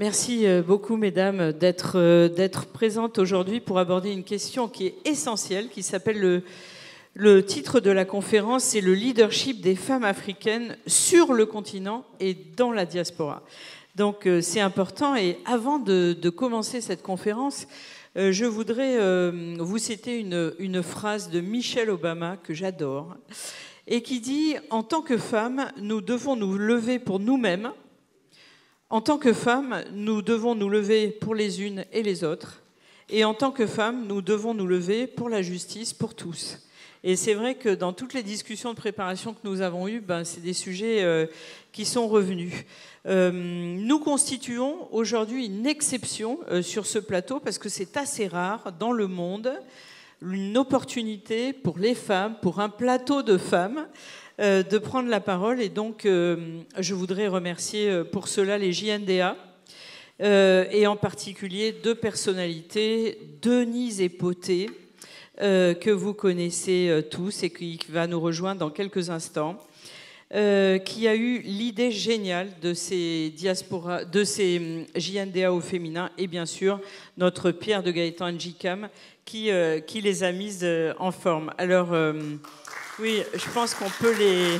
Merci euh, beaucoup, mesdames, euh, d'être présentes aujourd'hui pour aborder une question qui est essentielle, qui s'appelle le, titre de la conférence, c'est le leadership des femmes africaines sur le continent et dans la diaspora. Donc euh, c'est important et avant de, commencer cette conférence, je voudrais vous citer une, une phrase de Michelle Obama que j'adore et qui dit, en tant que femmes, nous devons nous lever pour nous-mêmes en tant que femmes, nous devons nous lever pour les unes et les autres. Et en tant que femmes, nous devons nous lever pour la justice pour tous. Et c'est vrai que dans toutes les discussions de préparation que nous avons eues, ben, c'est des sujets euh, qui sont revenus. Euh, nous constituons aujourd'hui une exception euh, sur ce plateau parce que c'est assez rare dans le monde une opportunité pour les femmes, pour un plateau de femmes, euh, de prendre la parole. Et donc, euh, je voudrais remercier euh, pour cela les JNDA et en particulier deux personnalités, Denise et Poté que vous connaissez tous et qui, va nous rejoindre dans quelques instants. qui a eu l'idée géniale de ces diaspora, de ces hum, JNDA au féminin, et bien sûr notre Pierre de Gaëtan Njikam qui, qui les a mises en forme. Alors. Hum, oui, je pense qu'on peut les.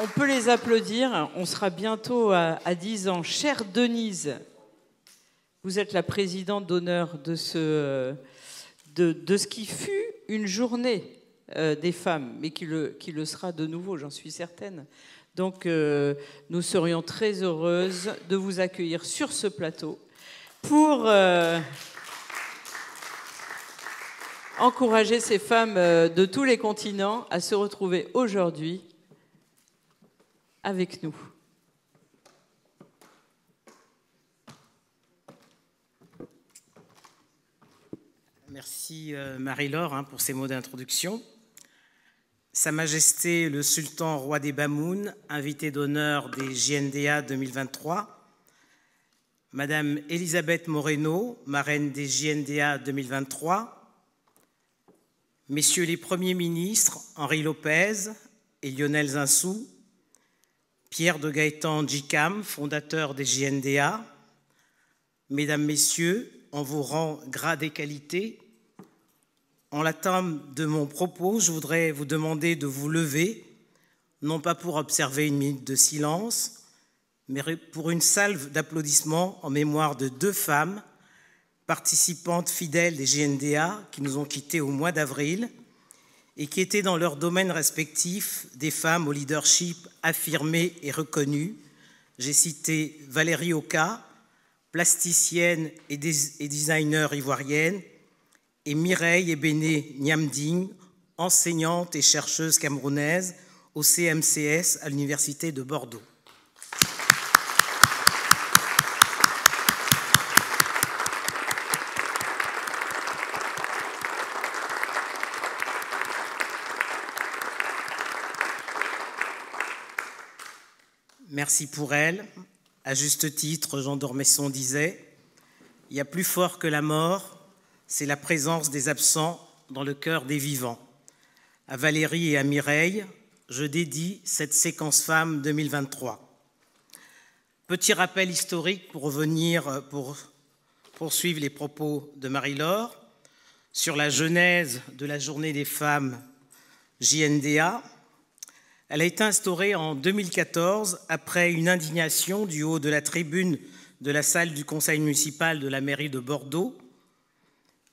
On peut les applaudir. On sera bientôt à, 10 ans. Chère Denise, vous êtes la présidente d'honneur de ce, de, ce qui fut une journée euh, des femmes, mais qui le, qui le sera de nouveau, j'en suis certaine. Donc, euh, nous serions très heureuses de vous accueillir sur ce plateau pour. Euh, encourager ces femmes euh, de tous les continents à se retrouver aujourd'hui avec nous. Merci euh, Marie-Laure hein, pour ces mots d'introduction. Sa Majesté le Sultan Roi des Bamoun, invité d'honneur des JNDA 2023, Madame Elisabeth Moreno, marraine des JNDA 2023, messieurs les premiers ministres Henri Lopez et Lionel Zinsou, Pierre de Gaëtan djikam fondateur des JNDA, Mesdames, Messieurs, en vous rend gras des qualités, en l'attente de mon propos, je voudrais vous demander de vous lever, non pas pour observer une minute de silence, mais pour une salve d'applaudissements en mémoire de deux femmes participantes fidèles des GNDA qui nous ont quittés au mois d'avril et qui étaient dans leur domaine respectif des femmes au leadership affirmé et reconnu. J'ai cité Valérie Oka, plasticienne et, designer ivoirienne, et Mireille Ebene Nyamding, enseignante et chercheuse camerounaise au CMCS à l'Université de Bordeaux. merci pour elle. À juste titre, Jean d'Ormesson disait Il y a plus fort que la mort, c'est la présence des absents dans le cœur des vivants. À Valérie et à Mireille, je dédie cette séquence femme 2023. Petit rappel historique pour revenir, pour poursuivre les propos de Marie-Laure sur la genèse de la journée des femmes JNDA elle a été instaurée en 2014 après une indignation du haut de la tribune de la salle du conseil municipal de la mairie de Bordeaux.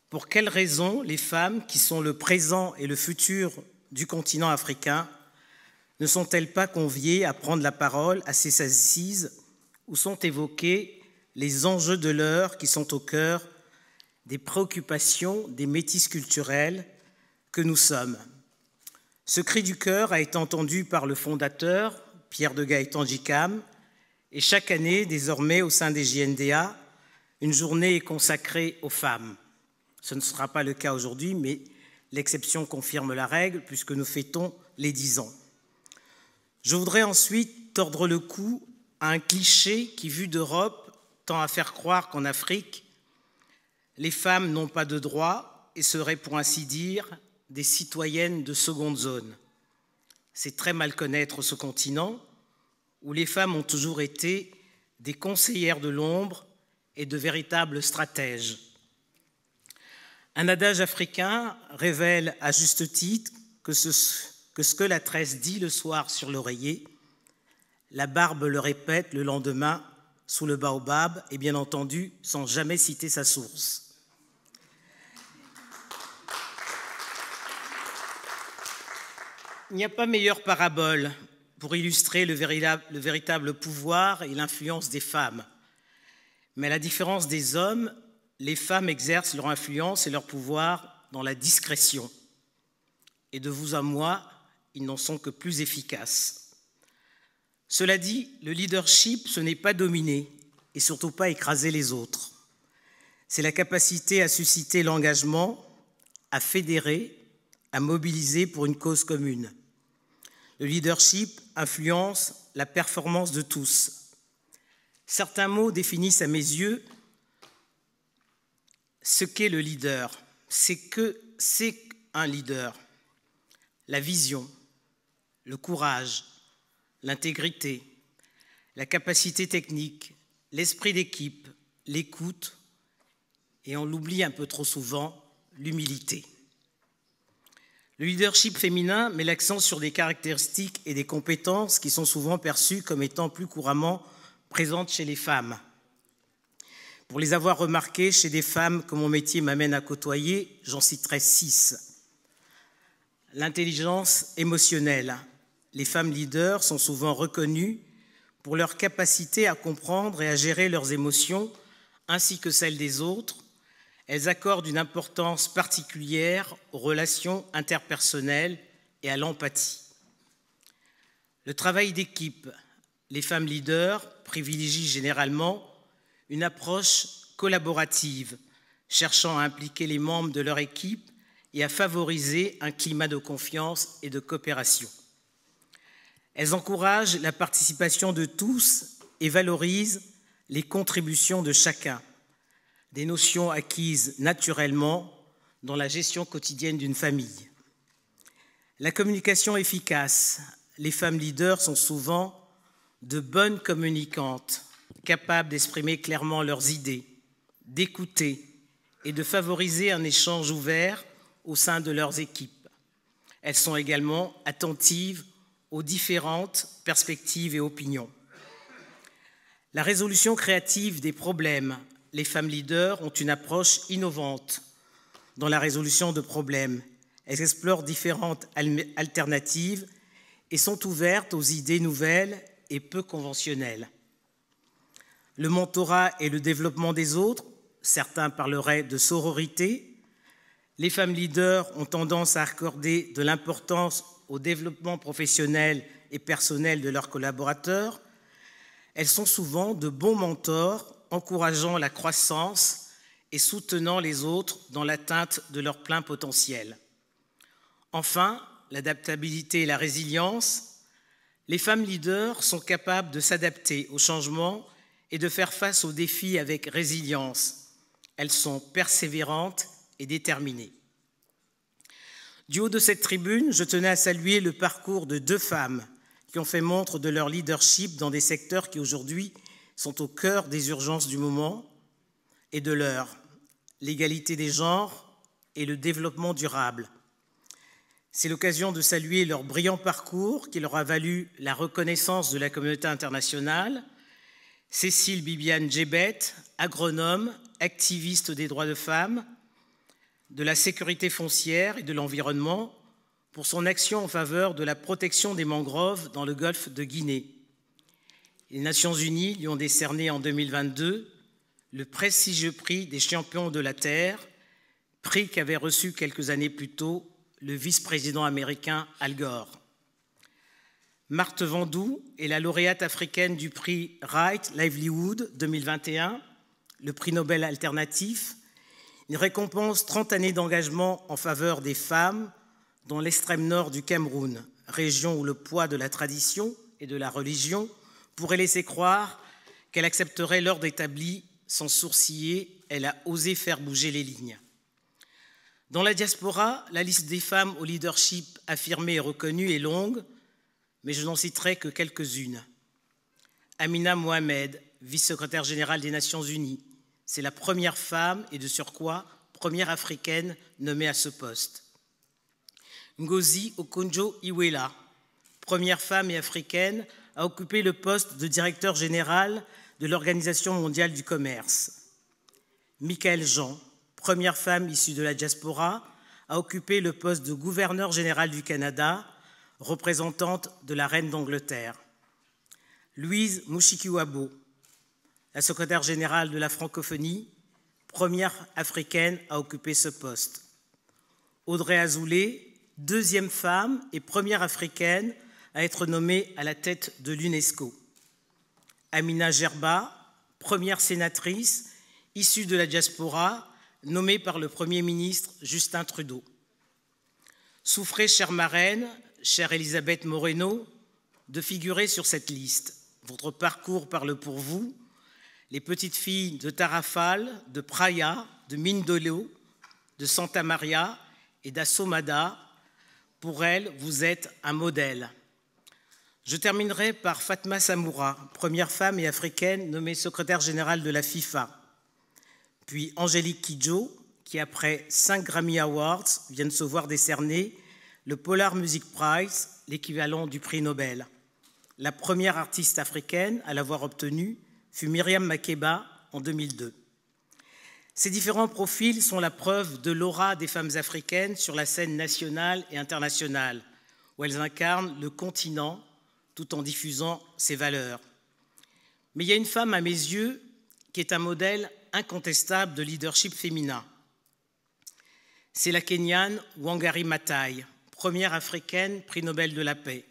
Pour quelles raisons les femmes, qui sont le présent et le futur du continent africain, ne sont-elles pas conviées à prendre la parole à ces assises où sont évoqués les enjeux de l'heure qui sont au cœur des préoccupations des métisses culturels que nous sommes ce cri du cœur a été entendu par le fondateur, Pierre de Gaëtan Jicam, et chaque année, désormais, au sein des JNDA, une journée est consacrée aux femmes. Ce ne sera pas le cas aujourd'hui, mais l'exception confirme la règle, puisque nous fêtons les dix ans. Je voudrais ensuite tordre le cou à un cliché qui, vu d'Europe, tend à faire croire qu'en Afrique, les femmes n'ont pas de droits et seraient, pour ainsi dire, des citoyennes de seconde zone. C'est très mal connaître ce continent où les femmes ont toujours été des conseillères de l'ombre et de véritables stratèges. Un adage africain révèle à juste titre que ce que, la tresse dit le soir sur l'oreiller, la barbe le répète le lendemain sous le baobab et bien entendu sans jamais citer sa source. Il n'y a pas meilleure parabole pour illustrer le véritable pouvoir et l'influence des femmes. Mais à la différence des hommes, les femmes exercent leur influence et leur pouvoir dans la discrétion. Et de vous à moi, ils n'en sont que plus efficaces. Cela dit, le leadership, ce n'est pas dominer et surtout pas écraser les autres. C'est la capacité à susciter l'engagement, à fédérer, à mobiliser pour une cause commune. Le leadership influence la performance de tous. Certains mots définissent à mes yeux ce qu'est le leader. C'est que c'est un leader. La vision, le courage, l'intégrité, la capacité technique, l'esprit d'équipe, l'écoute et on l'oublie un peu trop souvent, l'humilité. Le leadership féminin met l'accent sur des caractéristiques et des compétences qui sont souvent perçues comme étant plus couramment présentes chez les femmes. Pour les avoir remarquées chez des femmes que mon métier m'amène à côtoyer, j'en citerai six. L'intelligence émotionnelle. Les femmes leaders sont souvent reconnues pour leur capacité à comprendre et à gérer leurs émotions ainsi que celles des autres, elles accordent une importance particulière aux relations interpersonnelles et à l'empathie. Le travail d'équipe, les femmes leaders privilégient généralement une approche collaborative, cherchant à impliquer les membres de leur équipe et à favoriser un climat de confiance et de coopération. Elles encouragent la participation de tous et valorisent les contributions de chacun des notions acquises naturellement dans la gestion quotidienne d'une famille. La communication efficace, les femmes leaders sont souvent de bonnes communicantes, capables d'exprimer clairement leurs idées, d'écouter et de favoriser un échange ouvert au sein de leurs équipes. Elles sont également attentives aux différentes perspectives et opinions. La résolution créative des problèmes les femmes leaders ont une approche innovante dans la résolution de problèmes. Elles explorent différentes alternatives et sont ouvertes aux idées nouvelles et peu conventionnelles. Le mentorat et le développement des autres, certains parleraient de sororité. Les femmes leaders ont tendance à accorder de l'importance au développement professionnel et personnel de leurs collaborateurs. Elles sont souvent de bons mentors encourageant la croissance et soutenant les autres dans l'atteinte de leur plein potentiel. Enfin, l'adaptabilité et la résilience, les femmes leaders sont capables de s'adapter aux changements et de faire face aux défis avec résilience. Elles sont persévérantes et déterminées. Du haut de cette tribune, je tenais à saluer le parcours de deux femmes qui ont fait montre de leur leadership dans des secteurs qui aujourd'hui sont au cœur des urgences du moment et de l'heure, l'égalité des genres et le développement durable. C'est l'occasion de saluer leur brillant parcours qui leur a valu la reconnaissance de la communauté internationale. Cécile Bibiane Djebet, agronome, activiste des droits de femmes, de la sécurité foncière et de l'environnement, pour son action en faveur de la protection des mangroves dans le golfe de Guinée. Les Nations Unies lui ont décerné en 2022 le prestigieux prix des champions de la Terre, prix qu'avait reçu quelques années plus tôt le vice-président américain Al Gore. Marthe Vandou est la lauréate africaine du prix Right Livelihood 2021, le prix Nobel alternatif, une récompense 30 années d'engagement en faveur des femmes dans l'extrême nord du Cameroun, région où le poids de la tradition et de la religion – pourrait laisser croire qu'elle accepterait l'ordre établi sans sourciller, elle a osé faire bouger les lignes. Dans la diaspora, la liste des femmes au leadership affirmé et reconnu est longue, mais je n'en citerai que quelques-unes. Amina Mohamed, vice-secrétaire générale des Nations Unies, c'est la première femme et de surcroît première africaine nommée à ce poste. Ngozi Okonjo-Iweala, première femme et africaine a occupé le poste de directeur général de l'Organisation mondiale du commerce. Michael Jean, première femme issue de la diaspora, a occupé le poste de gouverneur général du Canada, représentante de la reine d'Angleterre. Louise Mushikiwabo, la secrétaire générale de la francophonie, première africaine à occuper ce poste. Audrey Azoulay, deuxième femme et première africaine à être nommée à la tête de l'UNESCO. Amina Gerba, première sénatrice issue de la diaspora, nommée par le Premier ministre Justin Trudeau. Souffrez, chère marraine, chère Elisabeth Moreno, de figurer sur cette liste. Votre parcours parle pour vous. Les petites filles de Tarrafal, de Praia, de Mindolo, de Santa Maria et d'Assomada, pour elles, vous êtes un modèle. Je terminerai par Fatma Samoura, première femme et africaine nommée secrétaire générale de la FIFA, puis Angélique Kidjo, qui après cinq Grammy Awards vient de se voir décerner le Polar Music Prize, l'équivalent du prix Nobel. La première artiste africaine à l'avoir obtenu fut Myriam Makeba en 2002. Ces différents profils sont la preuve de l'aura des femmes africaines sur la scène nationale et internationale, où elles incarnent le continent tout en diffusant ses valeurs. Mais il y a une femme, à mes yeux, qui est un modèle incontestable de leadership féminin. C'est la Kenyane Wangari Maathai, première africaine prix Nobel de la paix.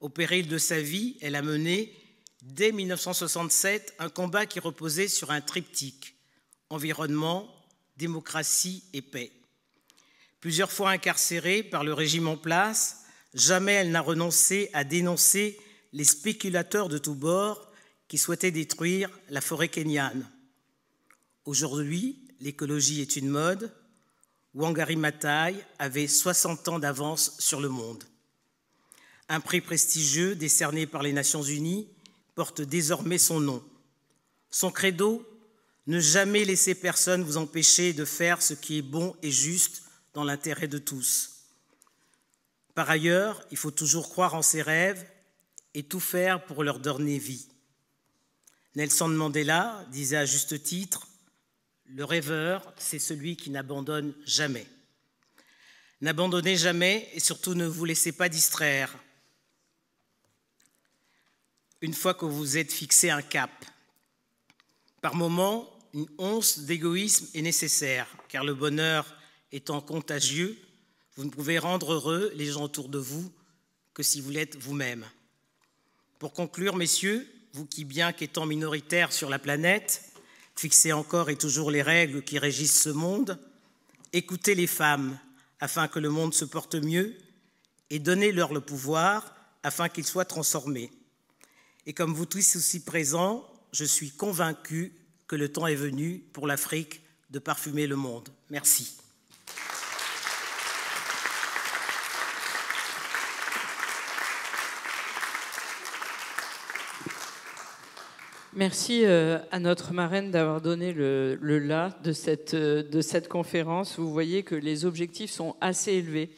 Au péril de sa vie, elle a mené, dès 1967, un combat qui reposait sur un triptyque environnement, démocratie et paix. Plusieurs fois incarcérée par le régime en place, Jamais elle n'a renoncé à dénoncer les spéculateurs de tous bords qui souhaitaient détruire la forêt kenyane. Aujourd'hui, l'écologie est une mode. Wangari Maathai avait 60 ans d'avance sur le monde. Un prix prestigieux décerné par les Nations Unies porte désormais son nom. Son credo Ne jamais laisser personne vous empêcher de faire ce qui est bon et juste dans l'intérêt de tous. Par ailleurs, il faut toujours croire en ses rêves et tout faire pour leur donner vie. Nelson Mandela disait à juste titre, Le rêveur, c'est celui qui n'abandonne jamais. N'abandonnez jamais et surtout ne vous laissez pas distraire. Une fois que vous êtes fixé un cap, par moments, une once d'égoïsme est nécessaire, car le bonheur étant contagieux, vous ne pouvez rendre heureux les gens autour de vous que si vous l'êtes vous-même. Pour conclure, messieurs, vous qui, bien qu'étant minoritaires sur la planète, fixez encore et toujours les règles qui régissent ce monde, écoutez les femmes afin que le monde se porte mieux et donnez-leur le pouvoir afin qu'il soit transformé. Et comme vous tous aussi présents, je suis convaincu que le temps est venu pour l'Afrique de parfumer le monde. Merci. Merci euh, à notre marraine d'avoir donné le, la de cette, euh, de cette conférence. Vous voyez que les objectifs sont assez élevés.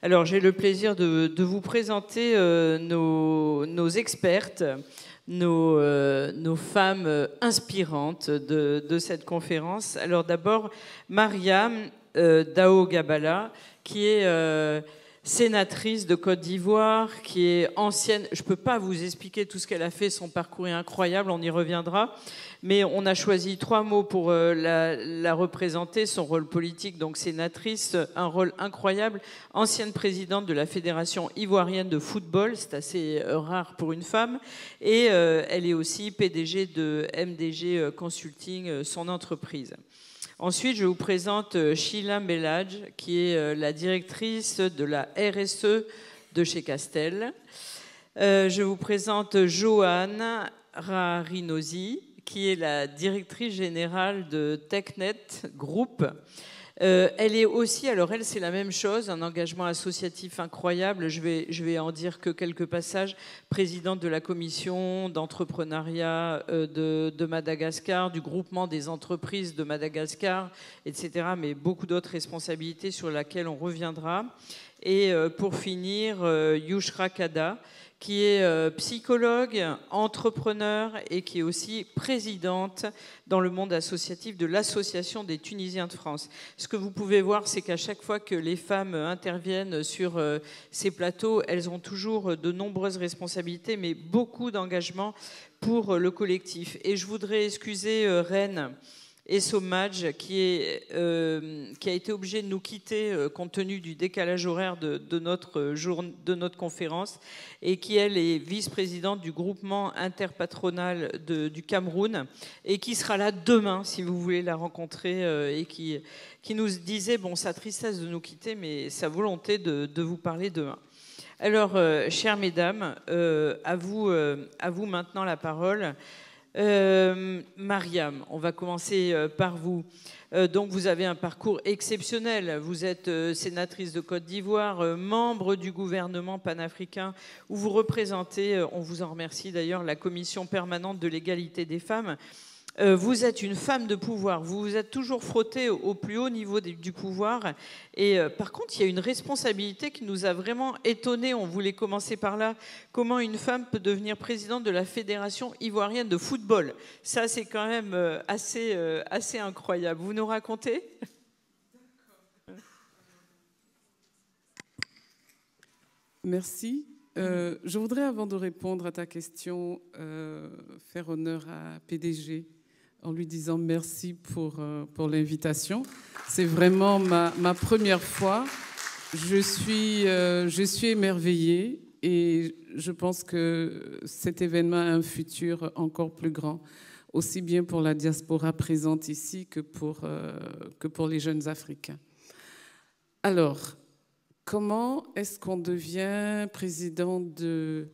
Alors j'ai le plaisir de, vous présenter euh, nos, nos, expertes, nos, nos femmes inspirantes de, de, cette conférence. Alors d'abord Mariam Dao Gabala, qui est sénatrice de Côte d'Ivoire, qui est ancienne. Je ne peux pas vous expliquer tout ce qu'elle a fait, son parcours est incroyable, on y reviendra. Mais on a choisi trois mots pour euh, la, représenter, son rôle politique, donc sénatrice, un rôle incroyable, ancienne présidente de la Fédération ivoirienne de football, c'est assez euh, rare pour une femme, et euh, elle est aussi PDG de MDG Consulting, son entreprise. Ensuite, je vous présente euh, Sheila Bellage, qui est euh, la directrice de la RSE de chez Castel. Euh, je vous présente Joanne Rarinosi, qui est la directrice générale de TechNet Group. Euh, elle est aussi, alors elle, c'est la même chose, un engagement associatif incroyable. Je vais, je vais en dire que quelques passages. Présidente de la commission d'entrepreneuriat euh, de, de, Madagascar, du groupement des entreprises de Madagascar, etc. Mais beaucoup d'autres responsabilités sur lesquelles on reviendra. Et euh, pour finir, Yushra Kada qui est euh, psychologue, entrepreneur et qui est aussi présidente dans le monde associatif de l'Association des Tunisiens de France. Ce que vous pouvez voir, c'est qu'à chaque fois que les femmes interviennent sur euh, ces plateaux, elles ont toujours euh, de nombreuses responsabilités, mais beaucoup d'engagement pour le collectif. Et je voudrais excuser Rennes et qui, est, euh, qui a été obligé de nous quitter euh, compte tenu du décalage horaire de, notre euh, jour, de notre conférence, et qui, elle, est vice-présidente du groupement interpatronal du Cameroun, et qui sera là demain, si vous voulez la rencontrer, et qui, qui nous disait, bon, sa tristesse de nous quitter, mais sa volonté de, vous parler demain. Alors, chères mesdames, à, vous, à vous maintenant la parole. Euh, Mariam, on va commencer euh, par vous. Euh, donc, vous avez un parcours exceptionnel. Vous êtes sénatrice de Côte d'Ivoire, membre du gouvernement panafricain, où vous représentez, on vous en remercie d'ailleurs, la commission permanente de l'égalité des femmes. Euh, vous êtes une femme de pouvoir, vous vous êtes toujours frottée au, plus haut niveau du pouvoir. Et euh, par contre, il y a une responsabilité qui nous a vraiment étonnés. On voulait commencer par là. Comment une femme peut devenir présidente de la Fédération ivoirienne de football Ça, c'est quand même euh, assez, assez incroyable. Vous nous racontez Merci. je voudrais, avant de répondre à ta question, faire honneur à PDG, en lui disant merci pour, euh, l'invitation. C'est vraiment ma, première fois. Je suis, euh, je suis émerveillée et je pense que cet événement a un futur encore plus grand, aussi bien pour la diaspora présente ici que pour, euh, que pour les jeunes Africains. Alors, comment est-ce qu'on devient président de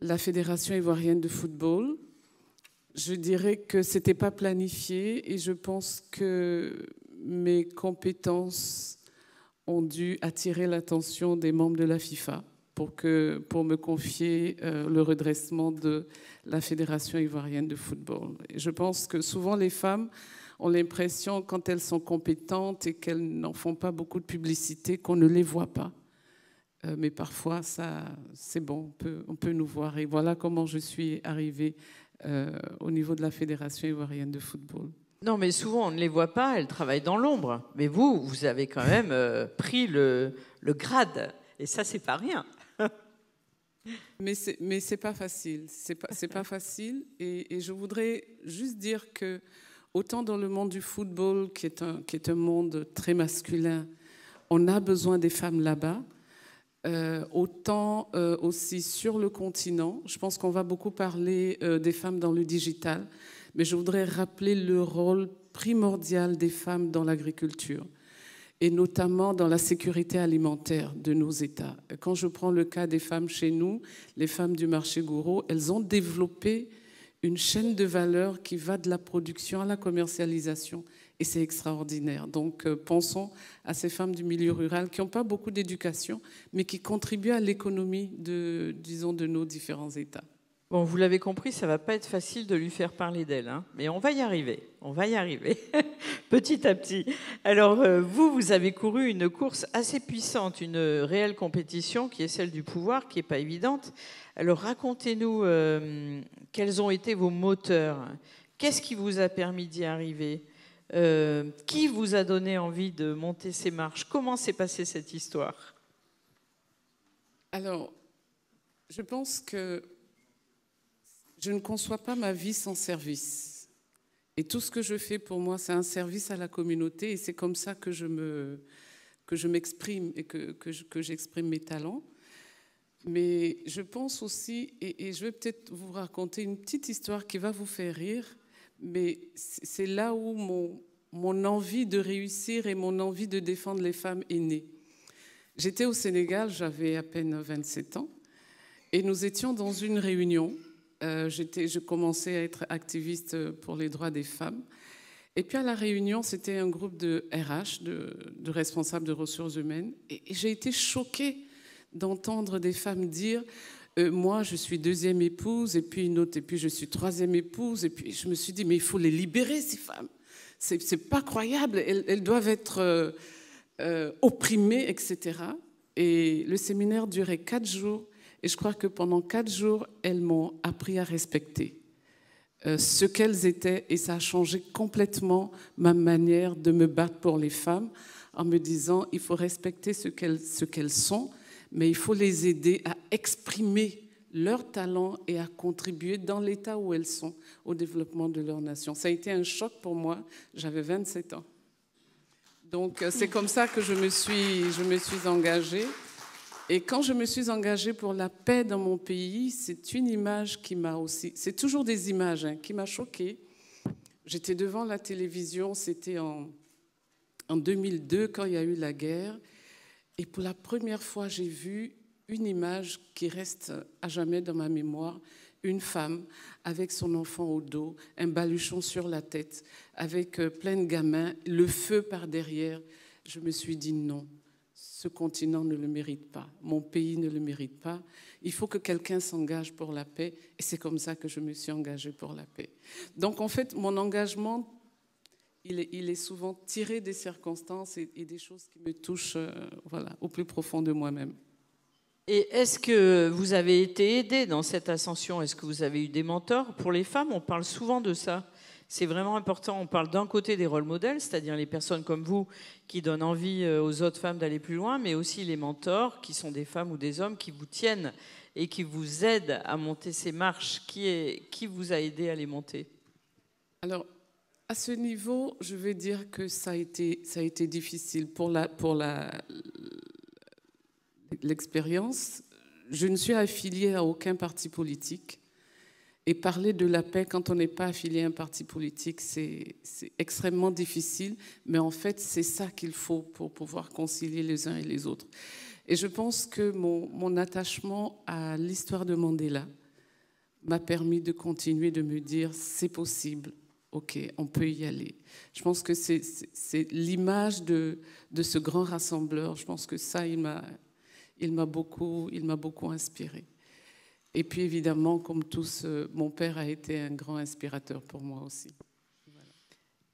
la Fédération ivoirienne de football je dirais que ce n'était pas planifié et je pense que mes compétences ont dû attirer l'attention des membres de la FIFA pour, que, pour me confier euh, le redressement de la Fédération ivoirienne de football. Et je pense que souvent les femmes ont l'impression, quand elles sont compétentes et qu'elles n'en font pas beaucoup de publicité, qu'on ne les voit pas. Euh, mais parfois, ça, c'est bon, on peut, on peut nous voir. Et voilà comment je suis arrivée euh, au niveau de la Fédération ivoirienne de football. Non, mais souvent, on ne les voit pas, elles travaillent dans l'ombre. Mais vous, vous avez quand même euh, pris le, grade. Et ça, c'est pas rien. mais c'est, mais pas facile. C'est pas, facile. Et, je voudrais juste dire que, autant dans le monde du football, qui est qui est un monde très masculin, on a besoin des femmes là-bas. Euh, autant euh, aussi sur le continent. Je pense qu'on va beaucoup parler euh, des femmes dans le digital, mais je voudrais rappeler le rôle primordial des femmes dans l'agriculture et notamment dans la sécurité alimentaire de nos États. Quand je prends le cas des femmes chez nous, les femmes du marché Gouraud, elles ont développé une chaîne de valeur qui va de la production à la commercialisation et c'est extraordinaire. Donc euh, pensons à ces femmes du milieu rural qui n'ont pas beaucoup d'éducation, mais qui contribuent à l'économie de, disons, de nos différents États. Bon, vous l'avez compris, ça va pas être facile de lui faire parler d'elle, hein mais on va y arriver. On va y arriver, petit à petit. Alors, euh, vous, vous avez couru une course assez puissante, une réelle compétition qui est celle du pouvoir, qui n'est pas évidente. Alors, racontez-nous euh, quels ont été vos moteurs. Qu'est-ce qui vous a permis d'y arriver euh, qui vous a donné envie de monter ces marches Comment s'est passée cette histoire Alors, je pense que je ne conçois pas ma vie sans service. Et tout ce que je fais pour moi, c'est un service à la communauté et c'est comme ça que je me que je m'exprime et que, que j'exprime mes talents. Mais je pense aussi, et je vais peut-être vous raconter une petite histoire qui va vous faire rire mais c'est là où mon, envie de réussir et mon envie de défendre les femmes est née. J'étais au Sénégal, j'avais à peine 27 ans, et nous étions dans une réunion. Euh, je commençais à être activiste pour les droits des femmes. Et puis à la réunion, c'était un groupe de RH, de, de, responsables de ressources humaines, et j'ai été choquée d'entendre des femmes dire euh, moi, je suis deuxième épouse, et puis une autre, et puis je suis troisième épouse, et puis je me suis dit, mais il faut les libérer, ces femmes. C'est pas croyable, elles, doivent être euh, euh, opprimées, etc. Et le séminaire durait quatre jours, et je crois que pendant quatre jours, elles m'ont appris à respecter ce qu'elles étaient, et ça a changé complètement ma manière de me battre pour les femmes, en me disant, il faut respecter ce qu'elles sont, mais il faut les aider à exprimer leurs talents et à contribuer dans l'état où elles sont au développement de leur nation. Ça a été un choc pour moi. J'avais 27 ans. Donc euh, c'est comme ça que je me suis, je me suis engagée. Et quand je me suis engagée pour la paix dans mon pays, c'est une image qui m'a aussi, c'est toujours des images hein, qui m'a choquée. J'étais devant la télévision, c'était en, en 2002 quand il y a eu la guerre, et pour la première fois j'ai vu une image qui reste à jamais dans ma mémoire, une femme avec son enfant au dos, un baluchon sur la tête, avec euh, plein de gamins, le feu par derrière. Je me suis dit non, ce continent ne le mérite pas, mon pays ne le mérite pas. Il faut que quelqu'un s'engage pour la paix et c'est comme ça que je me suis engagée pour la paix. Donc en fait, mon engagement, il est, souvent tiré des circonstances et, des choses qui me touchent euh, voilà, au plus profond de moi-même. Et est-ce que vous avez été aidé dans cette ascension Est-ce que vous avez eu des mentors Pour les femmes, on parle souvent de ça. C'est vraiment important. On parle d'un côté des rôles modèles, c'est-à-dire les personnes comme vous qui donnent envie euh, aux autres femmes d'aller plus loin, mais aussi les mentors qui sont des femmes ou des hommes qui vous tiennent et qui vous aident à monter ces marches. Qui, vous a aidé à les monter Alors, à ce niveau, je vais dire que ça a été, difficile pour la, l'expérience, je ne suis affiliée à aucun parti politique. Et parler de la paix quand on n'est pas affilié à un parti politique, c'est extrêmement difficile, mais en fait, c'est ça qu'il faut pour pouvoir concilier les uns et les autres. Et je pense que mon, attachement à l'histoire de Mandela m'a permis de continuer de me dire, c'est possible, ok, on peut y aller. Je pense que c'est l'image de, de ce grand rassembleur, je pense que ça, il m'a il m'a beaucoup, il m'a beaucoup inspiré. Et puis évidemment, comme tous, euh, mon père a été un grand inspirateur pour moi aussi.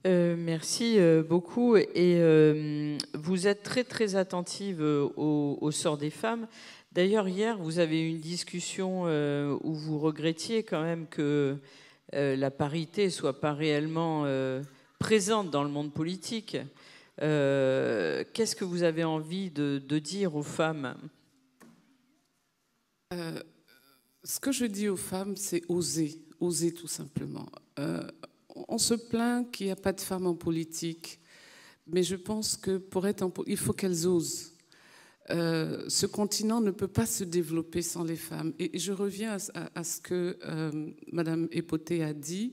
Euh, merci euh, beaucoup. Et vous êtes très très attentive au, au, sort des femmes. D'ailleurs, hier, vous avez eu une discussion où vous regrettiez quand même que la parité soit pas réellement présente dans le monde politique. Euh, qu'est-ce que vous avez envie de, dire aux femmes euh, Ce que je dis aux femmes, c'est oser, oser tout simplement. Euh, on se plaint qu'il n'y a pas de femmes en politique, mais je pense que pour être il faut qu'elles osent. ce continent ne peut pas se développer sans les femmes. Et je reviens à, ce que Madame Epoté a dit.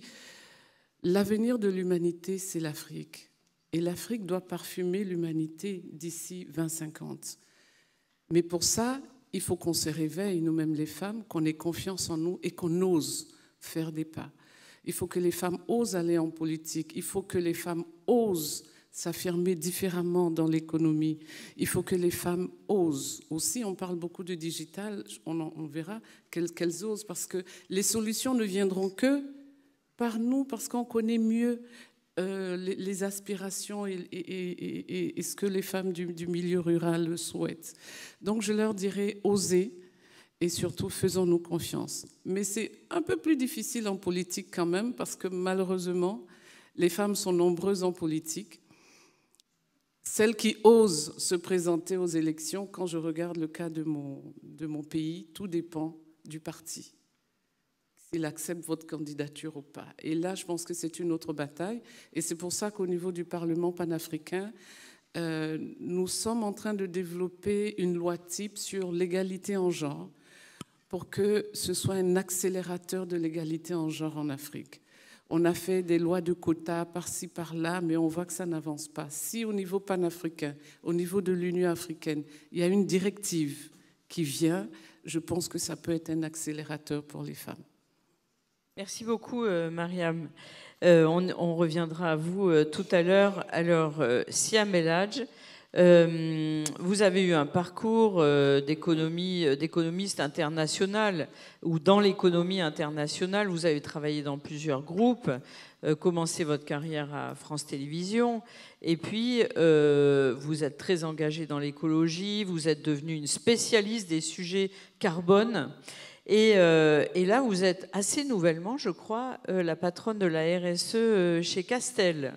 L'avenir de l'humanité, c'est l'Afrique. Et l'Afrique doit parfumer l'humanité d'ici 2050. Mais pour ça, il faut qu'on se réveille, nous-mêmes les femmes, qu'on ait confiance en nous et qu'on ose faire des pas. Il faut que les femmes osent aller en politique. Il faut que les femmes osent s'affirmer différemment dans l'économie. Il faut que les femmes osent. Aussi, on parle beaucoup de digital, on, verra qu'elles osent, parce que les solutions ne viendront que par nous, parce qu'on connaît mieux euh, les, aspirations et, ce que les femmes du, milieu rural souhaitent. Donc je leur dirais osez et surtout faisons-nous confiance. Mais c'est un peu plus difficile en politique quand même parce que malheureusement, les femmes sont nombreuses en politique. Celles qui osent se présenter aux élections, quand je regarde le cas de mon pays, tout dépend du parti il accepte votre candidature ou pas. Et là, je pense que c'est une autre bataille. Et c'est pour ça qu'au niveau du Parlement panafricain, euh, nous sommes en train de développer une loi type sur l'égalité en genre pour que ce soit un accélérateur de l'égalité en genre en Afrique. On a fait des lois de quotas par-ci, par-là, mais on voit que ça n'avance pas. Si au niveau panafricain, au niveau de l'Union africaine, il y a une directive qui vient, je pense que ça peut être un accélérateur pour les femmes. Merci beaucoup, euh, Mariam. Euh, on, reviendra à vous euh, tout à l'heure. Alors, Siam euh, vous avez eu un parcours d'économiste international ou dans l'économie internationale. Vous avez travaillé dans plusieurs groupes, commencé votre carrière à France Télévisions. Et puis, vous êtes très engagé dans l'écologie. Vous êtes devenu une spécialiste des sujets carbone. Euh, et, là, vous êtes assez nouvellement, je crois, euh, la patronne de la RSE euh, chez Castel.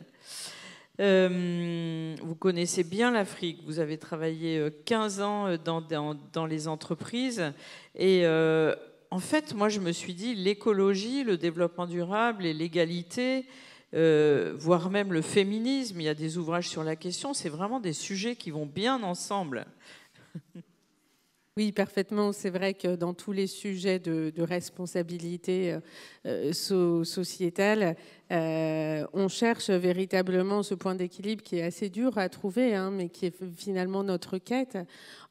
vous connaissez bien l'Afrique, vous avez travaillé 15 ans dans, dans les entreprises. Et en fait, moi, je me suis dit, l'écologie, le développement durable et l'égalité, voire même le féminisme, il y a des ouvrages sur la question, c'est vraiment des sujets qui vont bien ensemble. Oui, parfaitement. C'est vrai que dans tous les sujets de, responsabilité euh, euh, sociétale, euh, on cherche véritablement ce point d'équilibre qui est assez dur à trouver, hein, mais qui est finalement notre quête,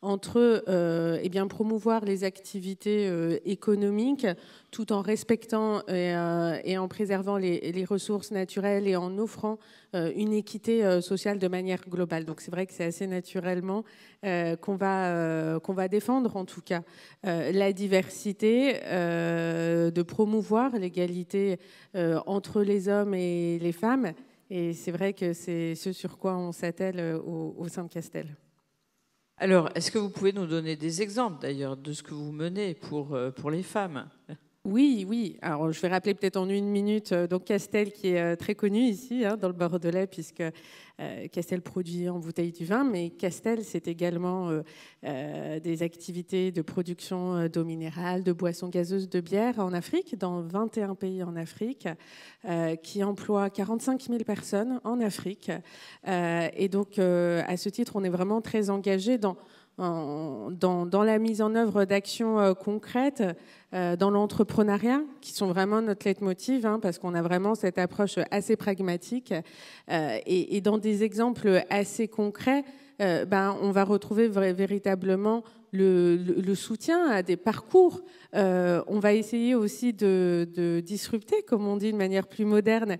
entre euh, eh bien, promouvoir les activités euh, économiques tout en respectant euh, et, en préservant les, les, ressources naturelles et en offrant une équité sociale de manière globale. Donc c'est vrai que c'est assez naturellement qu'on va, qu'on va défendre en tout cas la diversité, de promouvoir l'égalité entre les hommes et les femmes. Et c'est vrai que c'est ce sur quoi on s'attelle euh, au, sein de Castel. Alors, est-ce que vous pouvez nous donner des exemples d'ailleurs de ce que vous menez pour, euh, pour les femmes oui, oui. Alors, je vais rappeler peut-être en une minute. Euh, donc, Castel, qui est très connu ici, hein, dans le Bordelais, puisque euh, Castel produit en bouteille du vin, mais Castel, c'est également euh, euh, des activités de production d'eau minérale, de boissons gazeuses, de bière en Afrique, dans 21 pays en Afrique, qui emploie 45 000 personnes en Afrique. et donc, à ce titre, on est vraiment très engagé dans dans, la mise en œuvre d'actions euh, concrètes euh, dans l'entrepreneuriat, qui sont vraiment notre leitmotiv, hein, parce qu'on a vraiment cette approche assez pragmatique. Euh, et, dans des exemples assez concrets, ben, on va retrouver véritablement le, soutien à des parcours. on va essayer aussi de, disrupter, comme on dit de manière plus moderne,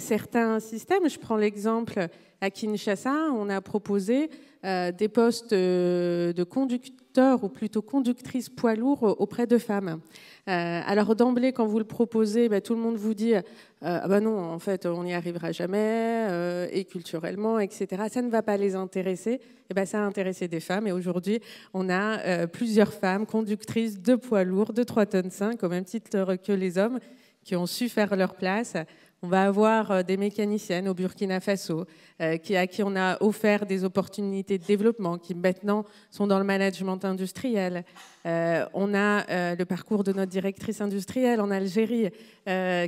certains systèmes. Je prends l'exemple à Kinshasa, on a proposé euh, des postes euh, de conducteurs ou plutôt conductrices poids lourds euh, auprès de femmes. alors d'emblée, quand vous le proposez, bah, tout le monde vous dit ah ben non, en fait, on n'y arrivera jamais, et culturellement, etc. Ça ne va pas les intéresser. Et eh ben, bah, ça a intéressé des femmes. Et aujourd'hui, on a plusieurs femmes conductrices de poids lourds, de 3 tonnes 5, au même titre que les hommes, qui ont su faire leur place on va avoir euh, des mécaniciennes au Burkina Faso euh, à qui on a offert des opportunités de développement, qui maintenant sont dans le management industriel. Euh, on a le parcours de notre directrice industrielle en Algérie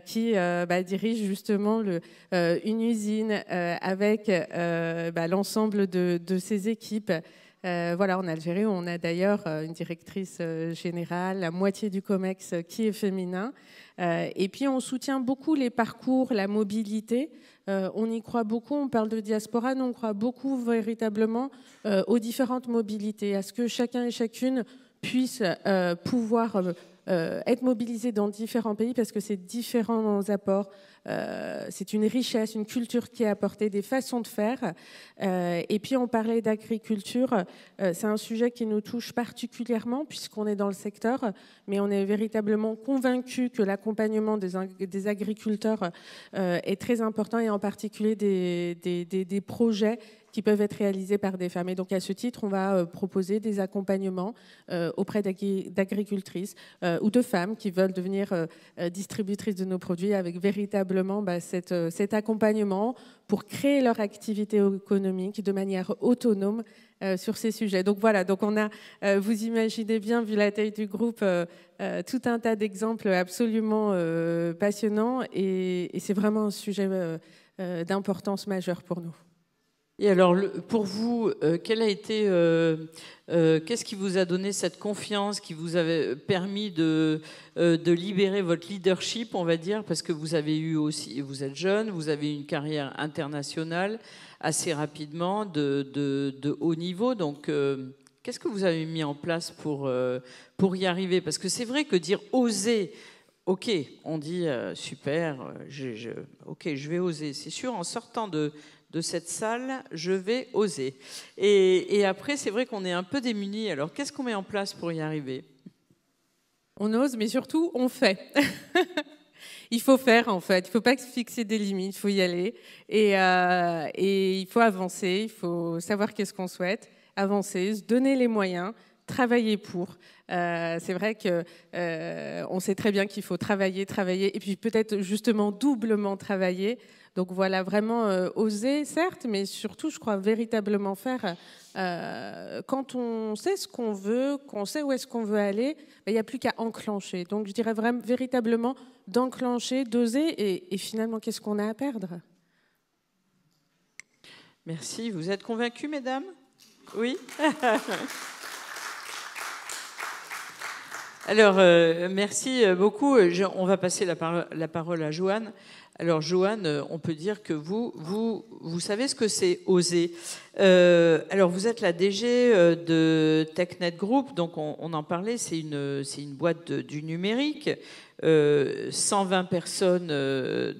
qui bah, dirige justement une usine avec bah, l'ensemble de, ses équipes. voilà, en Algérie, on a d'ailleurs une directrice générale, la moitié du COMEX qui est féminin. Euh, et puis on soutient beaucoup les parcours, la mobilité. Euh, on y croit beaucoup, on parle de diaspora, on croit beaucoup véritablement euh, aux différentes mobilités, à ce que chacun et chacune puisse pouvoir être mobilisé dans différents pays parce que c'est différents apports, euh, c'est une richesse, une culture qui a apporté des façons de faire. Euh, et puis on parlait d'agriculture, euh, c'est un sujet qui nous touche particulièrement puisqu'on est dans le secteur, mais on est véritablement convaincu que l'accompagnement des, agriculteurs est très important et en particulier des, projets qui peuvent être réalisés par des femmes. Et donc, à ce titre, on va proposer des accompagnements auprès d'agricultrices ou de femmes qui veulent devenir distributrices de nos produits avec véritable bah, euh, cet accompagnement pour créer leur activité économique de manière autonome euh, sur ces sujets. Donc voilà, donc on a, euh, vous imaginez bien, vu la taille du groupe, tout un tas d'exemples absolument passionnants et c'est vraiment un sujet d'importance majeure pour nous. Et alors, pour vous, euh, quelle a été, euh, euh, qu'est-ce qui vous a donné cette confiance, qui vous avait permis de, de libérer votre leadership, on va dire, parce que vous avez eu aussi, vous êtes jeune, vous avez une carrière internationale assez rapidement, de, de, haut niveau, donc. Qu'est-ce que vous avez mis en place pour, pour y arriver Parce que c'est vrai que dire oser, ok, on dit super, ok, je vais oser. C'est sûr, en sortant de, de cette salle, je vais oser. Et, après, c'est vrai qu'on est un peu démunis. Alors, qu'est-ce qu'on met en place pour y arriver On ose, mais surtout, on fait. il faut faire, en fait. Il ne faut pas se fixer des limites, il faut y aller. Et, euh, et il faut avancer, il faut savoir qu'est-ce qu'on souhaite, avancer, se donner les moyens travailler pour. Euh, c'est vrai que euh, on sait très bien qu'il faut travailler, travailler, et puis peut-être justement doublement travailler. Donc voilà, vraiment euh, oser, certes, mais surtout, je crois véritablement faire. quand on sait ce qu'on veut, qu'on sait où est-ce qu'on veut aller, ben, il n'y a plus qu'à enclencher. Donc je dirais vraiment, véritablement d'enclencher, d'oser, et, et finalement, qu'est-ce qu'on a à perdre Merci. Vous êtes convaincus, mesdames Oui Alors, euh, merci euh, beaucoup. Euh, on va passer la, parole à Joanne. Alors, Joanne, on peut dire que vous, vous, vous savez ce que c'est oser. alors, vous êtes la DG de TechNet Group, donc on, en parlait, c'est une, une boîte du numérique. 120 personnes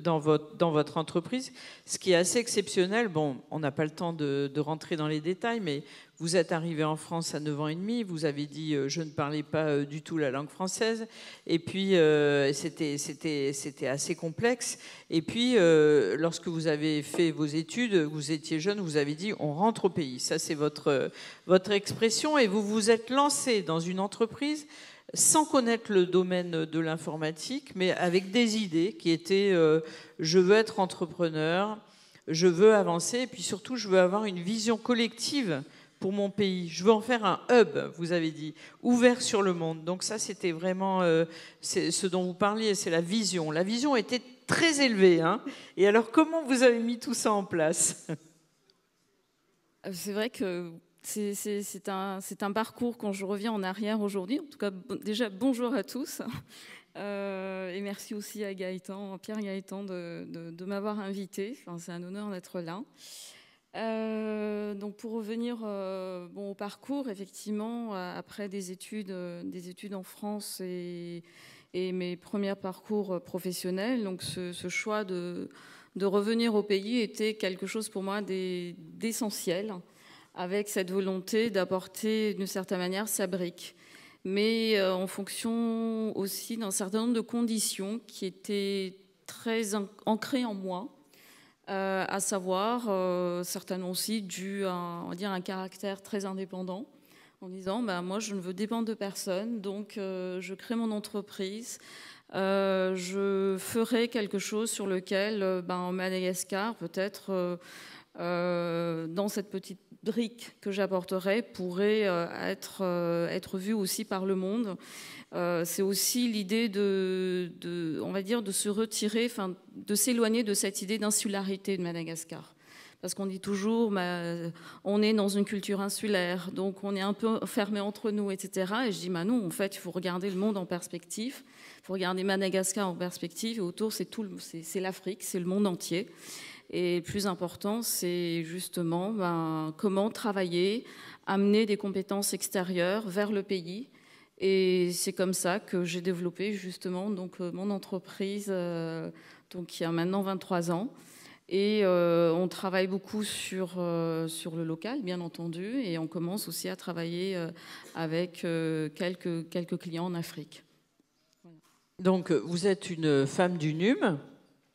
dans, votre, dans votre entreprise, ce qui est assez exceptionnel. Bon, on n'a pas le temps de, de rentrer dans les détails, mais vous êtes arrivé en France à 9 ans et demi, vous avez dit euh, je ne parlais pas euh, du tout la langue française, et puis euh, c'était c'était assez complexe. Et puis, lorsque vous avez fait vos études, vous étiez jeune, vous avez dit on rentre au pays. Ça, c'est votre, votre expression, et vous vous êtes lancé dans une entreprise sans connaître le domaine de l'informatique, mais avec des idées qui étaient je veux être entrepreneur, je veux avancer, et puis surtout je veux avoir une vision collective pour mon pays. Je veux en faire un hub, vous avez dit, ouvert sur le monde. Donc ça, c'était vraiment euh, ce dont vous parliez, c'est la vision. La vision était très élevée. Hein Et alors, comment vous avez mis tout ça en place euh, C'est vrai que c'est un, un, parcours, quand je reviens en arrière aujourd'hui, en tout cas, déjà, bonjour à tous. Euh, et merci aussi à Gaëtan, Pierre Gaëtan, de, m'avoir invité. Enfin, c'est un honneur d'être là. Euh, donc pour revenir euh, au parcours, effectivement, euh, après des études, des études en France et, mes premiers parcours professionnels, donc ce, choix de, de, revenir au pays était quelque chose pour moi d'essentiel, avec cette volonté d'apporter d'une certaine manière sa brique, mais en fonction aussi d'un certain nombre de conditions qui étaient très ancrées en moi euh, à savoir certains euh, certainement aussi dû à euh, on dire, un caractère très indépendant, en disant ben, moi je ne veux dépendre de personne, donc je crée mon entreprise, je ferai quelque chose sur lequel, ben, en Madagascar, peut-être dans cette petite briques que j'apporterai pourrait euh, être, euh, être aussi par le monde. Euh, c'est aussi l'idée de, on va dire, de se retirer, enfin, de s'éloigner de cette idée d'insularité de Madagascar parce qu'on dit toujours, bah, on est dans une culture insulaire, donc on est un peu fermé entre nous, etc. Et je dis, bah non, en fait, il faut regarder le monde en perspective, il faut regarder Madagascar en perspective, et autour, c'est l'Afrique, c'est le monde entier. Et plus important, c'est justement ben, comment travailler, amener des compétences extérieures vers le pays. Et c'est comme ça que j'ai développé justement donc, euh, mon entreprise, euh, donc, qui a maintenant 23 ans. Et euh, on travaille beaucoup sur, sur le local, bien entendu, et on commence aussi à travailler avec quelques, quelques clients en Afrique. Donc, vous êtes une femme du NUM,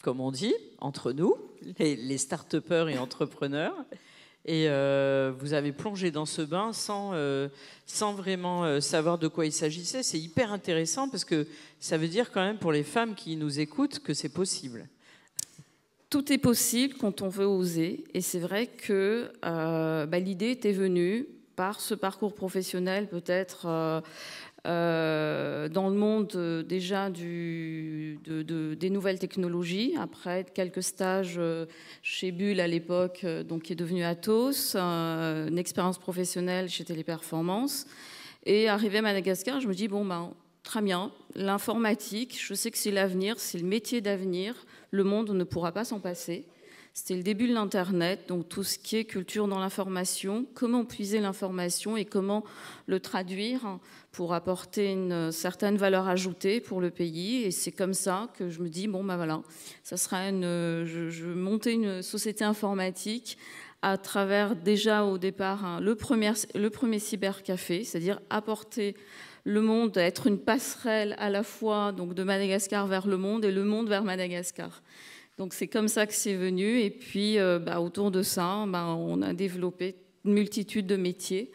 comme on dit, entre nous, les, start-upers et entrepreneurs. Et euh, vous avez plongé dans ce bain sans, euh, sans vraiment euh, savoir de quoi il s'agissait. C'est hyper intéressant parce que ça veut dire quand même pour les femmes qui nous écoutent que c'est possible. Tout est possible quand on veut oser. Et c'est vrai que bah, l'idée était venue par ce parcours professionnel peut-être euh, dans le monde euh, déjà du, des nouvelles technologies, après quelques stages euh, chez Bull à l'époque, donc qui est devenu Atos, une expérience professionnelle chez Téléperformance. Et arrivé à Madagascar, je me dis, bon, ben, très bien, l'informatique, je sais que c'est l'avenir, c'est le métier d'avenir, le monde ne pourra pas s'en passer. C'était le début de l'Internet, donc tout ce qui est culture dans l'information, comment puiser l'information et comment le traduire pour apporter une certaine valeur ajoutée pour le pays. Et c'est comme ça que je me dis, bon, ben voilà, ça sera une, je, vais monter une société informatique à travers déjà au départ le, premier, le premier cybercafé, c'est-à-dire apporter le monde, être une passerelle à la fois donc de Madagascar vers le monde et le monde vers Madagascar. Donc c'est comme ça que c'est venu. Et puis euh, bah, autour de ça, bah, on a développé une multitude de métiers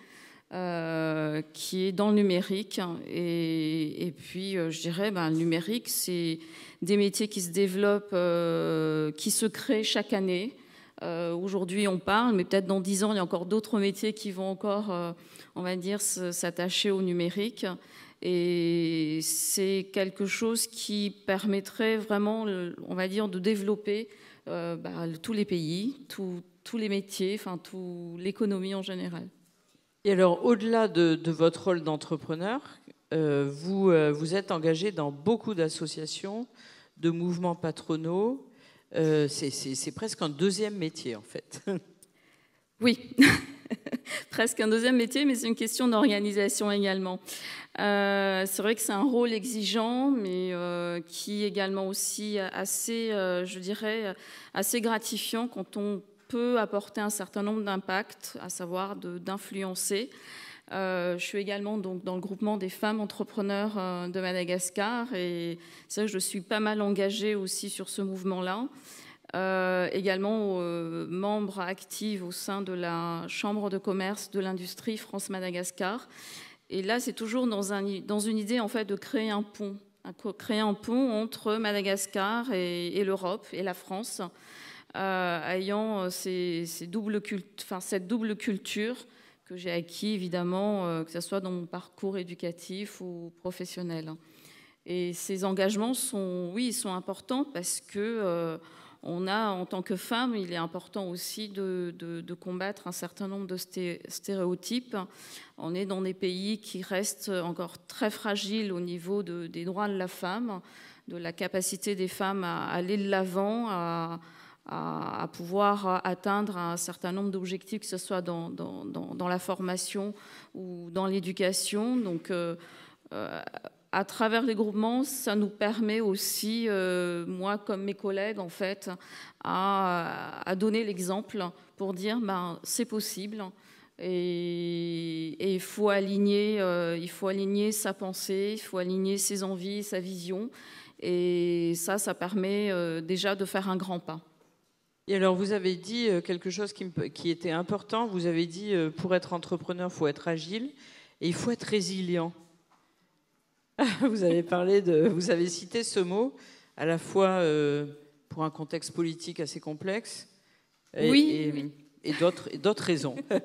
euh, qui est dans le numérique. Et, puis euh, je dirais, bah, le numérique, c'est des métiers qui se développent, qui se créent chaque année. Aujourd'hui, on parle, mais peut-être dans dix ans, il y a encore d'autres métiers qui vont encore, on va dire, s'attacher au numérique. Et c'est quelque chose qui permettrait vraiment, on va dire, de développer euh, bah, tous les pays, tous les métiers, enfin, toute l'économie en général. Et alors, au-delà de, votre rôle d'entrepreneur, euh, vous, euh, vous êtes engagé dans beaucoup d'associations, de mouvements patronaux. c'est presque un deuxième métier, en fait. Oui. presque un deuxième métier, mais c'est une question d'organisation également. Euh, c'est vrai que c'est un rôle exigeant, mais euh, qui est également aussi assez, euh, je dirais, assez gratifiant quand on peut apporter un certain nombre d'impacts, à savoir d'influencer. je suis également donc dans le groupement des femmes entrepreneurs de Madagascar et c'est vrai que je suis pas mal engagée aussi sur ce mouvement-là. Euh, également euh, membre active au sein de la Chambre de commerce de l'industrie France-Madagascar. Et là, c'est toujours dans, un, dans, une idée en fait de créer un pont, créer un pont entre Madagascar et, l'Europe et la France, euh, ayant ces, enfin, cette double culture que j'ai acquis évidemment, que ce soit dans mon parcours éducatif ou professionnel. Et ces engagements sont, oui, ils sont importants parce que on a, en tant que femme, il est important aussi de, combattre un certain nombre de stéréotypes. On est dans des pays qui restent encore très fragiles au niveau des droits de la femme, de la capacité des femmes à aller de l'avant, à, pouvoir atteindre un certain nombre d'objectifs, que ce soit dans, la formation ou dans l'éducation. Donc, euh, euh, à travers les groupements, ça nous permet aussi, euh, moi comme mes collègues, en fait, à, donner l'exemple pour dire ben, c'est possible et, il, faut aligner, euh, il faut aligner sa pensée, il faut aligner ses envies, sa vision. Et ça, ça permet euh, déjà de faire un grand pas. Et alors, vous avez dit quelque chose qui, qui était important. Vous avez dit, pour être entrepreneur, il faut être agile et il faut être résilient. vous avez parlé de, vous avez cité ce mot à la fois euh, pour un contexte politique assez complexe. Et, Et, et d'autres raisons.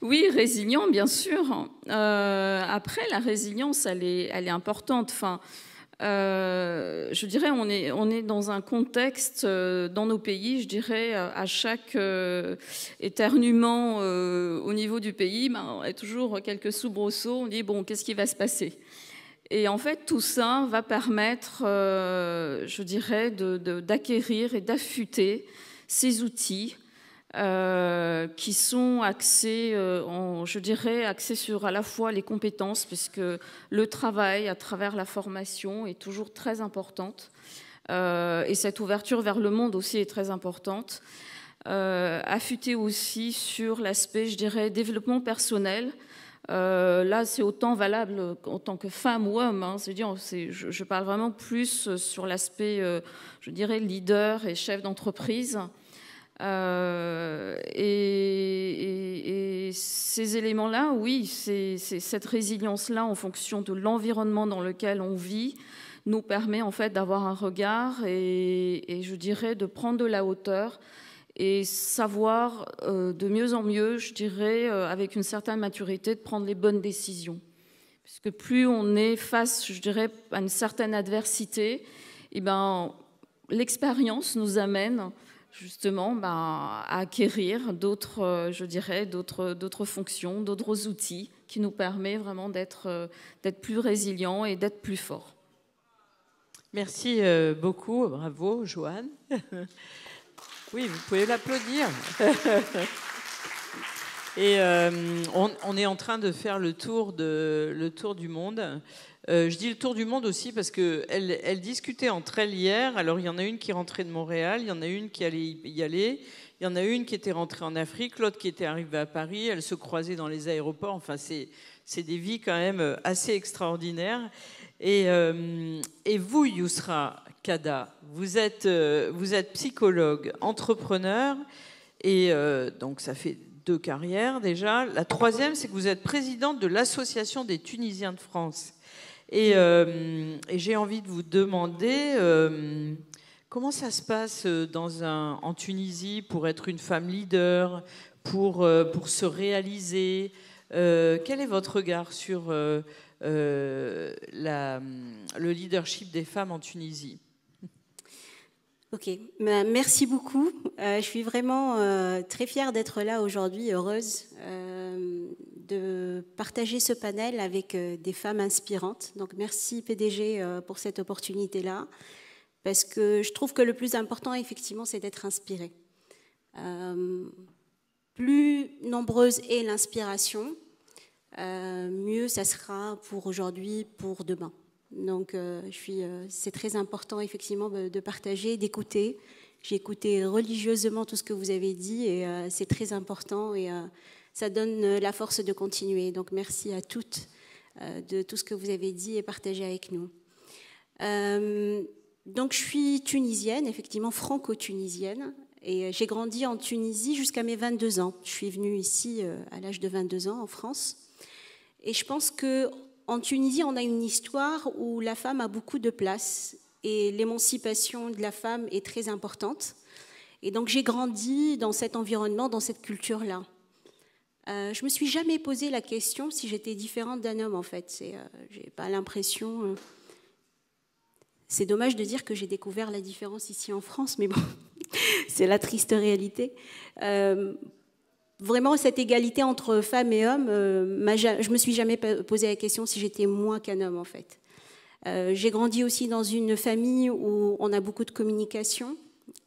oui, résilient, bien sûr. Euh, après, la résilience, elle est, importante. Enfin, euh, je dirais, on est, on est dans un contexte dans nos pays, je dirais, à chaque éternuement au niveau du pays, ben, on a toujours quelques soubresauts, on dit, bon, qu'est-ce qui va se passer et en fait, tout ça va permettre, euh, je dirais, d'acquérir et d'affûter ces outils euh, qui sont axés, euh, je dirais, axés sur à la fois les compétences, puisque le travail à travers la formation est toujours très importante, et cette ouverture vers le monde aussi est très importante, affûter aussi sur l'aspect, je dirais, développement personnel, euh, là, c'est autant valable en tant que femme ou homme. Hein. dire, je, parle vraiment plus euh, sur l'aspect, euh, je dirais, leader et chef d'entreprise. et, ces éléments-là, oui, c'est cette résilience-là en fonction de l'environnement dans lequel on vit nous permet en fait d'avoir un regard et, je dirais de prendre de la hauteur et savoir euh, de mieux en mieux, je dirais, euh, avec une certaine maturité, de prendre les bonnes décisions. Puisque plus on est face, je dirais, à une certaine adversité, et eh ben, l'expérience nous amène justement ben, à acquérir d'autres, euh, je dirais, d'autres, d'autres fonctions, d'autres outils qui nous permettent vraiment d'être, d'être plus résilients et d'être plus forts. Merci beaucoup, bravo Joanne. Oui, vous pouvez l'applaudir. Et euh, on, est en train de faire le tour, de, le tour du monde. Euh, je dis le tour du monde aussi parce qu'elles elle discutaient entre elles hier. Alors il y en a une qui rentrait de Montréal, il y en a une qui allait y aller, il y en a une qui était rentrée en Afrique, l'autre qui était arrivée à Paris. Elles se croisaient dans les aéroports. Enfin, c'est des vies quand même euh, assez extraordinaires. Et, euh, et, vous, Yousra Kada, vous êtes, euh, vous êtes psychologue, entrepreneur, et euh, donc ça fait deux carrières déjà. La troisième, c'est que vous êtes présidente de l'Association des Tunisiens de France. Et, j'ai envie de vous demander comment ça se passe dans un, en Tunisie pour être une femme leader, pour, pour se réaliser. quel est votre regard sur euh, le leadership des femmes en Tunisie. Ok, bah, merci beaucoup. Euh, je suis vraiment euh, très fière d'être là aujourd'hui, heureuse de partager ce panel avec des femmes inspirantes. Donc merci PDG pour cette opportunité-là, parce que je trouve que le plus important, effectivement, c'est d'être inspirée plus nombreuse est l'inspiration, euh, mieux ça sera pour aujourd'hui, pour demain. Donc, euh, euh, c'est très important effectivement de partager, d'écouter. J'ai écouté religieusement tout ce que vous avez dit et c'est très important et ça donne la force de continuer. Donc, merci à toutes de tout ce que vous avez dit et partagé avec nous. donc, je suis tunisienne, effectivement franco-tunisienne. Et j'ai grandi en Tunisie jusqu'à mes 22 ans. Je suis venue ici à l'âge de 22 ans en France. Et je pense que en Tunisie, on a une histoire où la femme a beaucoup de place et l'émancipation de la femme est très importante. Et donc j'ai grandi dans cet environnement, dans cette culture-là. Euh, je me suis jamais posé la question si j'étais différente d'un homme en fait. Je n'ai euh, j'ai pas l'impression. Euh, c'est dommage de dire que j'ai découvert la différence ici en France, mais bon, c'est la triste réalité. Euh, vraiment cette égalité entre femmes et hommes, euh, je ne me suis jamais posé la question si j'étais moins qu'un homme en fait. Euh, j'ai grandi aussi dans une famille où on a beaucoup de communication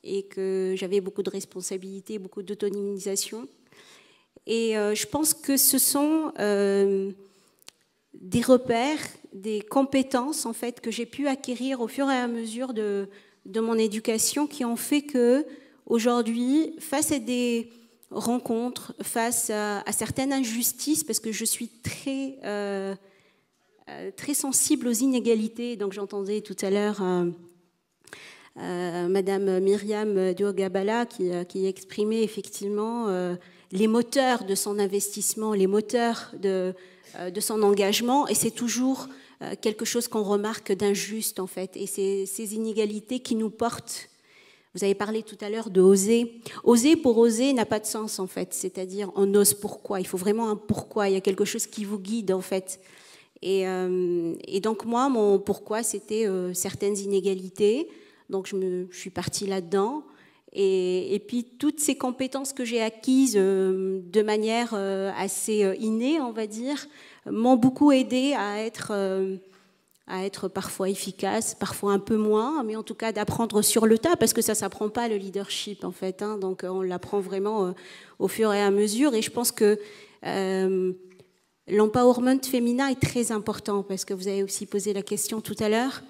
et que j'avais beaucoup de responsabilités, beaucoup d'autonomisation. Et euh, je pense que ce sont des repères, des compétences en fait que j'ai pu acquérir au fur et à mesure de, de mon éducation qui ont fait que aujourd'hui, face à des rencontre, face à, certaines injustices, parce que je suis très, euh, euh, très sensible aux inégalités. Donc j'entendais tout à l'heure euh, Madame Myriam Diogabala qui, qui exprimait effectivement les moteurs de son investissement, les moteurs de, de son engagement, et c'est toujours quelque chose qu'on remarque d'injuste en fait, et c'est ces inégalités qui nous portent vous avez parlé tout à l'heure de oser. Oser pour oser n'a pas de sens en fait, c'est-à-dire on ose pourquoi. Il faut vraiment un pourquoi, il y a quelque chose qui vous guide en fait. Et, euh, donc moi, mon pourquoi, c'était euh, certaines inégalités. Donc je, me, suis partie là-dedans. Et, puis toutes ces compétences que j'ai acquises euh, de manière assez innée, on va dire, m'ont beaucoup aidé à être à être parfois efficace, parfois un peu moins, mais en tout cas d'apprendre sur le tas, parce que ça ne s'apprend pas le leadership en fait, hein. donc euh, on l'apprend vraiment euh, au fur et à mesure, et je pense que euh, l'empowerment féminin est très important, parce que vous avez aussi posé la question tout à l'heure,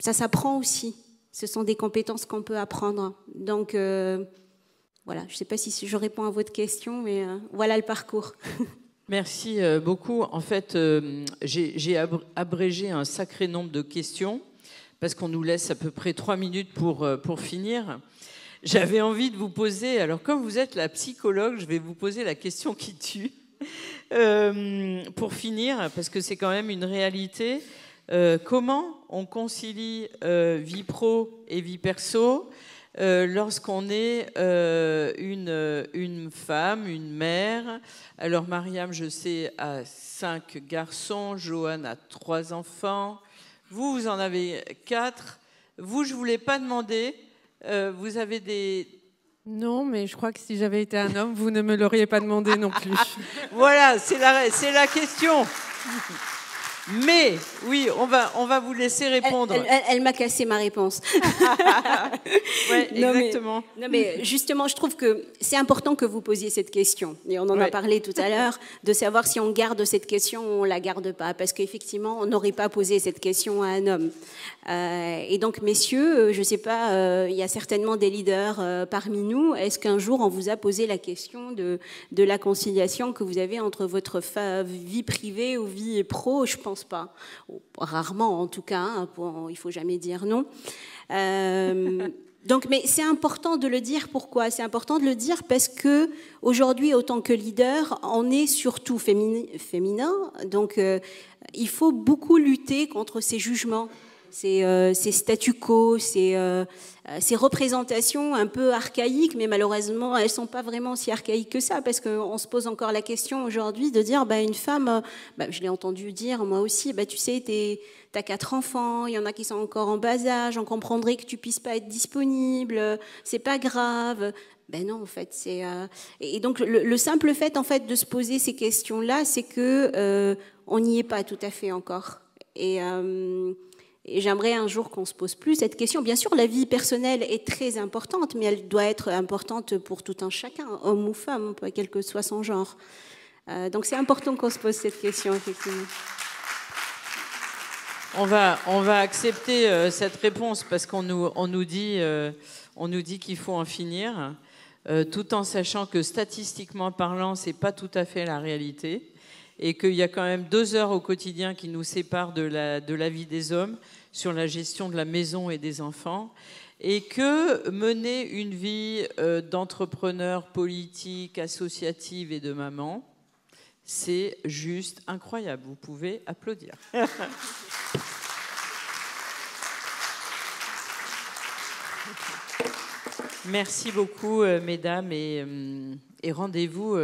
ça s'apprend aussi, ce sont des compétences qu'on peut apprendre, donc voilà, je ne sais pas si je réponds à votre question, mais voilà le parcours. Merci euh, beaucoup. En fait, euh, j'ai abrégé un sacré nombre de questions parce qu'on nous laisse à peu près trois minutes pour, euh, pour finir. J'avais envie de vous poser, alors comme vous êtes la psychologue, je vais vous poser la question qui tue. pour finir, parce que c'est quand même une réalité, comment on concilie vie pro et vie perso euh, lorsqu'on est euh, une, une, femme, une mère. Alors Mariam, je sais, a cinq garçons, Johan a trois enfants, vous, vous en avez quatre. Vous, je ne vous l'ai pas demandé, euh, vous avez des... Non, mais je crois que si j'avais été un homme, vous ne me l'auriez pas demandé non plus. voilà, c'est la, la question. Mais oui, on va, on va vous laisser répondre. Elle, m'a cassé ma réponse. ouais, exactement. Mais, non, mais, justement, je trouve que c'est important que vous posiez cette question. Et on en a parlé tout à l'heure, de savoir si on garde cette question ou on la garde pas. Parce qu'effectivement, on n'aurait pas posé cette question à un homme. Euh, et donc, messieurs, euh, je ne sais pas, euh, il y a certainement des leaders parmi nous. Est-ce qu'un jour, on vous a posé la question de, de la conciliation que vous avez entre votre vie privée ou vie pro Je pense pas. Rarement, en tout cas. Hein, pour, il faut jamais dire non. Euh, donc, mais c'est important de le dire. Pourquoi C'est important de le dire parce que aujourd'hui, autant que leader, on est surtout féminin. donc, euh, il faut beaucoup lutter contre ces jugements euh, ces, statu quo, euh, euh, ces, représentations un peu archaïques, mais malheureusement, elles ne sont pas vraiment si archaïques que ça, parce qu'on se pose encore la question aujourd'hui de dire, bah, une femme, bah, je l'ai entendu dire moi aussi, bah, tu sais, tu as quatre enfants, il y en a qui sont encore en bas âge, on comprendrait que tu puisses pas être disponible, c'est pas grave. Ben non, en fait, c'est et donc le, simple fait en fait de se poser ces questions-là, c'est que on n'y est pas tout à fait encore. Et et j'aimerais un jour qu'on se pose plus cette question. Bien sûr, la vie personnelle est très importante, mais elle doit être importante pour tout un chacun, homme ou femme, quel que soit son genre. Euh, donc c'est important qu'on se pose cette question, effectivement. On va, on va accepter euh, cette réponse parce qu'on nous, dit, euh, nous dit qu'il faut en finir, tout en sachant que statistiquement parlant, c'est pas tout à fait la réalité et qu'il y a quand même deux heures au quotidien qui nous séparent de la, de la vie des hommes sur la gestion de la maison et des enfants, et que mener une vie euh, d'entrepreneur politique, associative et de maman, c'est juste incroyable. Vous pouvez applaudir. Merci beaucoup, euh, mesdames, et, euh, et rendez-vous.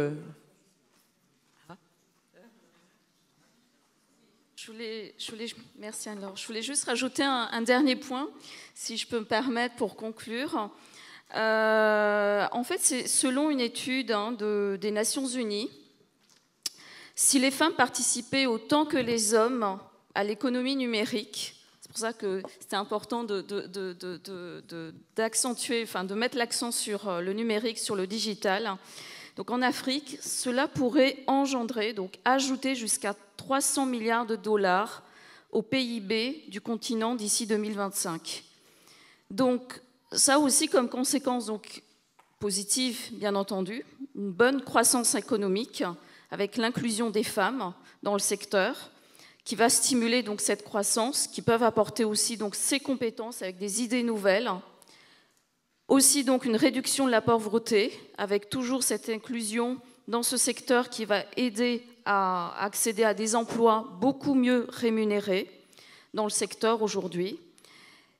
Je voulais, merci Je voulais juste rajouter un, dernier point, si je peux me permettre, pour conclure. Euh, en fait, c'est selon une étude hein, des Nations Unies, si les femmes participaient autant que les hommes à l'économie numérique, c'est pour ça que c'était important d'accentuer, de, enfin, de mettre l'accent sur euh, le numérique, sur le digital. Donc en Afrique, cela pourrait engendrer, donc ajouter jusqu'à 300 milliards de dollars au PIB du continent d'ici 2025. Donc ça aussi comme conséquence donc, positive, bien entendu, une bonne croissance économique avec l'inclusion des femmes dans le secteur qui va stimuler donc cette croissance, qui peuvent apporter aussi ces compétences avec des idées nouvelles aussi donc une réduction de la pauvreté, avec toujours cette inclusion dans ce secteur qui va aider à accéder à des emplois beaucoup mieux rémunérés dans le secteur aujourd'hui.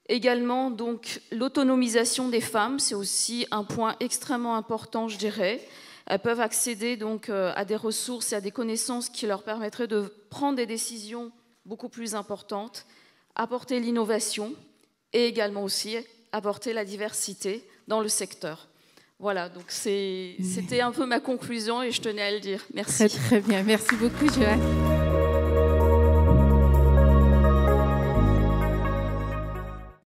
Également, donc, l'autonomisation des femmes, c'est aussi un point extrêmement important, je dirais. Elles peuvent accéder donc euh, à des ressources et à des connaissances qui leur permettraient de prendre des décisions beaucoup plus importantes, apporter l'innovation et également aussi apporter la diversité dans le secteur. Voilà, donc mm. c'était un peu ma conclusion et je tenais à le dire. Merci. Très, bien, merci beaucoup Joanne.